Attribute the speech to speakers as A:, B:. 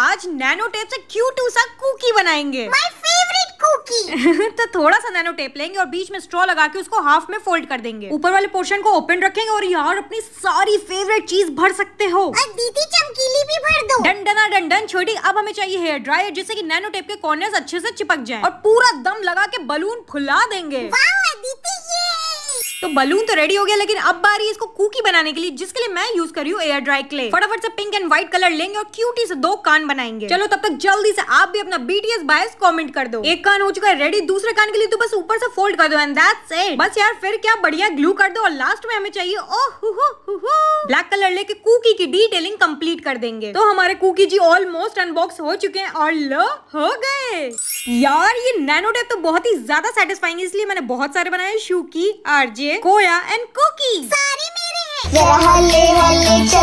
A: आज nano tape से cute सा कुकी बनाएंगे माय फेवरेट कुकी तो थोड़ा सा नैनो टेप लेंगे और बीच में स्ट्रॉ लगा के उसको हाफ में फोल्ड कर देंगे ऊपर वाले पोर्शन को ओपन रखेंगे और यहाँ अपनी सारी फेवरेट चीज भर सकते हो दीदी चमकीली भी भर दो डंडना डंडन छोटी अब हमें चाहिए हेयर ड्रायर जिससे की नैनो टेप के कॉर्नर अच्छे ऐसी चिपक जाए और पूरा दम लगा के बलून फुला देंगे वाह तो बलून तो रेडी हो गया लेकिन अब बारी इसको कुकी बनाने के लिए जिसके लिए मैं यूज कर रही हूँ एयर ड्राई क्ले फटाफट से पिंक एंड व्हाइट कलर लेंगे और क्यूटी से दो कान बनाएंगे चलो तब तक जल्दी से आप भी अपना बीटीएस बायस कमेंट कर दो एक कान हो चुका है रेडी दूसरे कान के लिए तो बस ऊपर से फोल्ड कर दो एंड दैट्स इट बस यार फिर क्या बढ़िया ग्लू कर दो और लास्ट में हमें चाहिए ब्लैक कलर लेके कुकी की डिटेलिंग कम्प्लीट कर देंगे तो हमारे कुकी जी ऑलमोस्ट अनबॉक्स हो चुके हैं और लो हो गए यार ये नैनो टेप तो बहुत ही ज्यादा सेटिस्फाइंग है इसलिए मैंने बहुत सारे बनाए Shooky RJ Koya and Cooky सारी मेरे हैं